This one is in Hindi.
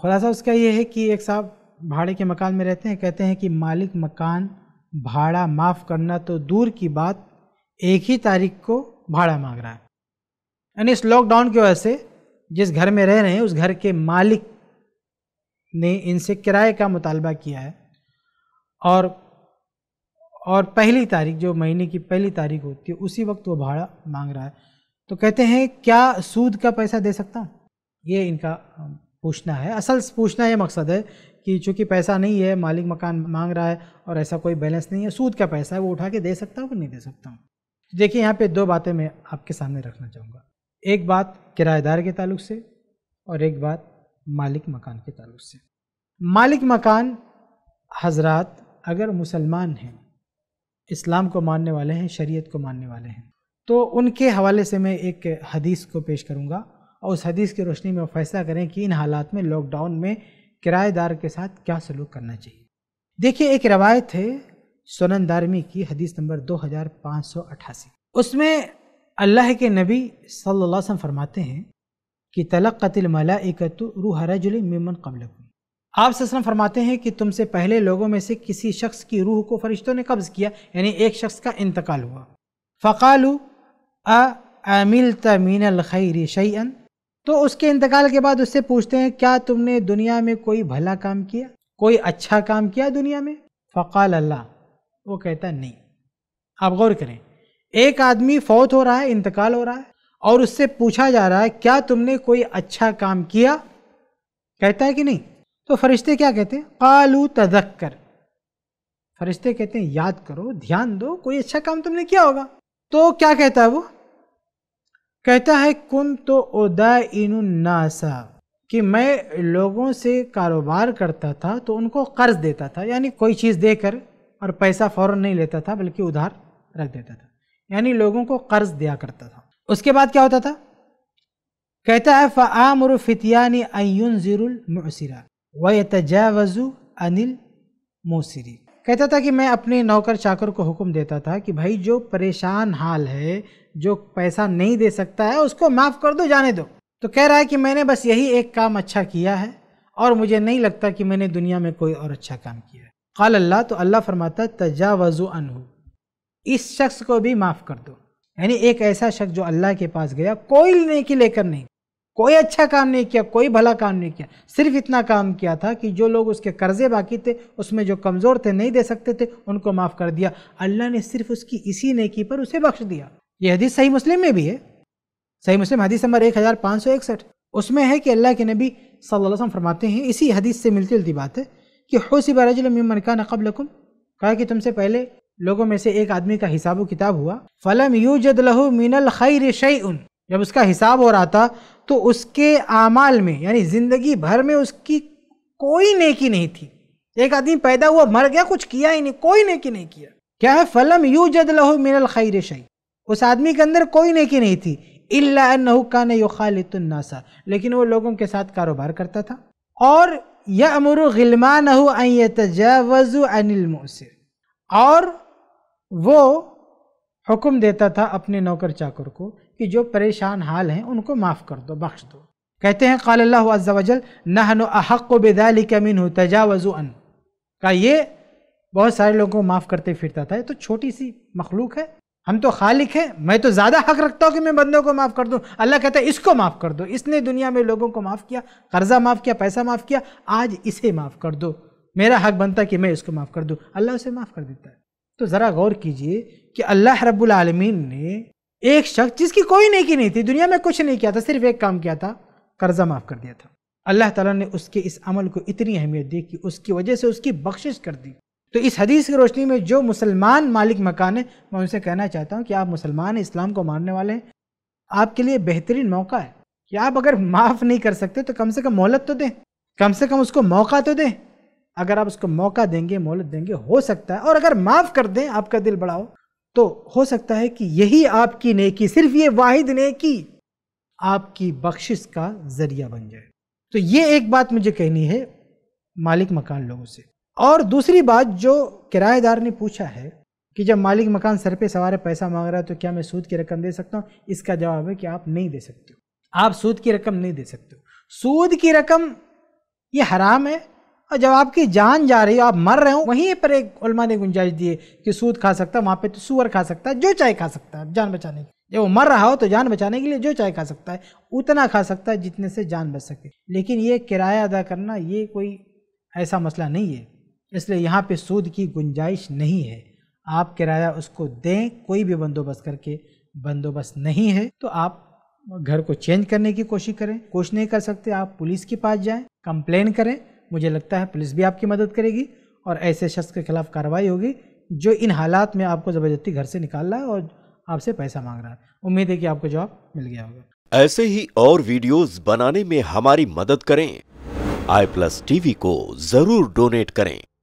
खुलासा उसका ये है कि एक साहब भाड़े के मकान में रहते हैं कहते हैं कि मालिक मकान भाड़ा माफ़ करना तो दूर की बात एक ही तारीख को भाड़ा मांग रहा है यानी इस लॉकडाउन की वजह से जिस घर में रह रहे हैं उस घर के मालिक ने इनसे किराए का मुतालबा किया है और और पहली तारीख जो महीने की पहली तारीख होती है उसी वक्त वो भाड़ा मांग रहा है तो कहते हैं क्या सूद का पैसा दे सकता हूँ ये इनका पूछना है असल पूछना ये मकसद है कि चूंकि पैसा नहीं है मालिक मकान मांग रहा है और ऐसा कोई बैलेंस नहीं है सूद का पैसा है वो उठा के दे सकता हूँ कि नहीं दे सकता हूँ तो देखिए यहाँ पे दो बातें मैं आपके सामने रखना चाहूँगा एक बात किराएदार के ताल्लुक से और एक बात मालिक मकान के ताल्लुक से मालिक मकान हजरात अगर मुसलमान हैं इस्लाम को मानने वाले हैं शरीयत को मानने वाले हैं तो उनके हवाले से मैं एक हदीस को पेश करूँगा और उस हदीस की रोशनी में फैसला करें कि इन हालात में लॉकडाउन में किराएदार के साथ क्या सलूक करना चाहिए देखिए एक रवायत है सोनन दारमी की हदीस नंबर 2588 उसमें अल्लाह के नबी सल्लल्लाहु अलैहि वसल्लम फरमाते हैं कि तलक़तिल मलाइकत रूह रजुल मिमन कबलकुम आप ससलम फरमाते हैं कि तुमसे पहले लोगों में से किसी शख्स की रूह को फरिश्तों ने कब्ज़ किया यानी एक शख्स का इंतकाल हुआ फ़कालू अमिल तमीन खैर शैन तो उसके इंतकाल के बाद उससे पूछते हैं क्या तुमने दुनिया में कोई भला काम किया कोई अच्छा काम किया दुनिया में फ़काल अल्लाह वो कहता नहीं आप गौर करें एक आदमी फौत हो रहा है इंतकाल हो रहा है और उससे पूछा जा रहा है क्या तुमने कोई अच्छा काम किया कहता है कि नहीं तो फरिश्ते क्या कहते हैं कालू कर फरिश्ते कहते हैं याद करो ध्यान दो कोई अच्छा काम तुमने किया होगा तो क्या कहता है वो कहता है कुन तो इन नासा कि मैं लोगों से कारोबार करता था तो उनको कर्ज देता था यानी कोई चीज़ देकर और पैसा फ़ौरन नहीं लेता था बल्कि उधार रख देता था यानी लोगों को कर्ज दिया करता था उसके बाद क्या होता था कहता है फ़ामर फितियानी अयुन ज़िरमसरा व तजावज़ु अनिल मोसरी कहता था कि मैं अपने नौकर चाकर को हुक्म देता था कि भाई जो परेशान हाल है जो पैसा नहीं दे सकता है उसको माफ़ कर दो जाने दो तो कह रहा है कि मैंने बस यही एक काम अच्छा किया है और मुझे नहीं लगता कि मैंने दुनिया में कोई और अच्छा काम किया है कल अल्लाह तो अल्लाह फरमाता तजावज़ु अनहू इस शख्स को भी माफ़ कर दो यानी एक ऐसा शख्स जो अल्लाह के पास गया कोई लेकर नहीं कोई अच्छा काम नहीं किया कोई भला काम नहीं किया सिर्फ इतना काम किया था कि जो लोग उसके कर्जे बाकी थे उसमें जो कमज़ोर थे नहीं दे सकते थे उनको माफ़ कर दिया अल्लाह ने सिर्फ उसकी इसी नेकी पर उसे बख्श दिया यह हदीस सही मुस्लिम में भी है सही मुस्लिम हदीस नंबर एक हज़ार पाँच सौ इकसठ उसमें है कि अल्लाह के नबी सल्लल्लाहु अलैहि वसल्लम फरमाते हैं इसी हदीस से मिलती जुलती बात है कि हौसिब रजुलमन का नकबलकुम कहा कि तुमसे पहले लोगों में से एक आदमी का हिसाब किताब हुआ फ़लम यू जद लहू मिनल खैर शई जब उसका हिसाब हो रहा था तो उसके आमाल में यानी ज़िंदगी भर में उसकी कोई नेकी नहीं थी एक आदमी पैदा हुआ मर गया कुछ किया ही नहीं कोई नेकी नहीं किया क्या है फलम यू जद लहो मिनल खैर शही उस आदमी के अंदर कोई नेकी नहीं थी इल्ला कान युखालितुन्नासा लेकिन वो लोगों के साथ कारोबार करता था और यह अमर गिलमान तजावज़ु अनिलमोसर और वो हुक्म देता था अपने नौकर चाकर को कि जो परेशान हाल हैं उनको माफ़ कर दो बख्श दो कहते हैं कल अल्लाजल नहन अहक बेदाली कमिन हो तजावज़ु अन का ये बहुत सारे लोगों को माफ़ करते फिरता था ये तो छोटी सी मखलूक है हम तो खालिक हैं मैं तो ज़्यादा हक रखता हूँ कि मैं बंदों को माफ़ कर दूँ अल्लाह कहता है इसको माफ़ कर दो इसने दुनिया में लोगों को माफ़ किया कर्ज़ा माफ़ किया पैसा माफ़ किया आज इसे माफ़ कर दो मेरा हक बनता कि मैं इसको माफ़ कर दूँ अल्लाह उसे माफ़ कर देता है तो ज़रा गौर कीजिए कि अल्लाह रब्बुल रबालमीन ने एक शख्स जिसकी कोई नेकी नहीं थी दुनिया में कुछ नहीं किया था सिर्फ एक काम किया था कर्जा माफ़ कर दिया था अल्लाह ताला ने उसके इस अमल को इतनी अहमियत दी कि उसकी वजह से उसकी बख्शिश कर दी तो इस हदीस की रोशनी में जो मुसलमान मालिक मकान है मैं उनसे कहना चाहता हूँ कि आप मुसलमान इस्लाम को मानने वाले हैं आपके लिए बेहतरीन मौका है कि आप अगर माफ़ नहीं कर सकते तो कम से कम मोहलत तो दें कम से कम उसको मौका तो दें अगर आप उसको मौका देंगे मोहलत देंगे हो सकता है और अगर माफ़ कर दें आपका दिल बढ़ाओ तो हो सकता है कि यही आपकी नेकी सिर्फ ये वाहिद नेकी आपकी बख्शिश का ज़रिया बन जाए तो ये एक बात मुझे कहनी है मालिक मकान लोगों से और दूसरी बात जो किराएदार ने पूछा है कि जब मालिक मकान सर पे सवार पैसा मांग रहा है तो क्या मैं सूद की रकम दे सकता हूँ इसका जवाब है कि आप नहीं दे सकते हो आप सूद की रकम नहीं दे सकते हो सूद की रकम ये हराम है और जब आपकी जान जा रही हो आप मर रहे हो वहीं पर एक उलमा ने गुंजाइश दी है कि सूद खा सकता है वहाँ पे तो सुअर खा सकता है जो चाय खा सकता है जान बचाने की जब वो मर रहा हो तो जान बचाने के लिए जो चाय खा सकता है उतना खा सकता है जितने से जान बच सके लेकिन ये किराया अदा करना ये कोई ऐसा मसला नहीं है इसलिए यहाँ पे सूद की गुंजाइश नहीं है आप किराया उसको दें कोई भी बंदोबस्त करके बंदोबस्त नहीं है तो आप घर को चेंज करने की कोशिश करें कुछ नहीं कर सकते आप पुलिस के पास जाएं कंप्लेन करें मुझे लगता है पुलिस भी आपकी मदद करेगी और ऐसे शख्स के खिलाफ कार्रवाई होगी जो इन हालात में आपको ज़बरदस्ती घर से निकाल रहा है और आपसे पैसा मांग रहा है उम्मीद है कि आपको जवाब मिल गया होगा ऐसे ही और वीडियोस बनाने में हमारी मदद करें आई प्लस टीवी को जरूर डोनेट करें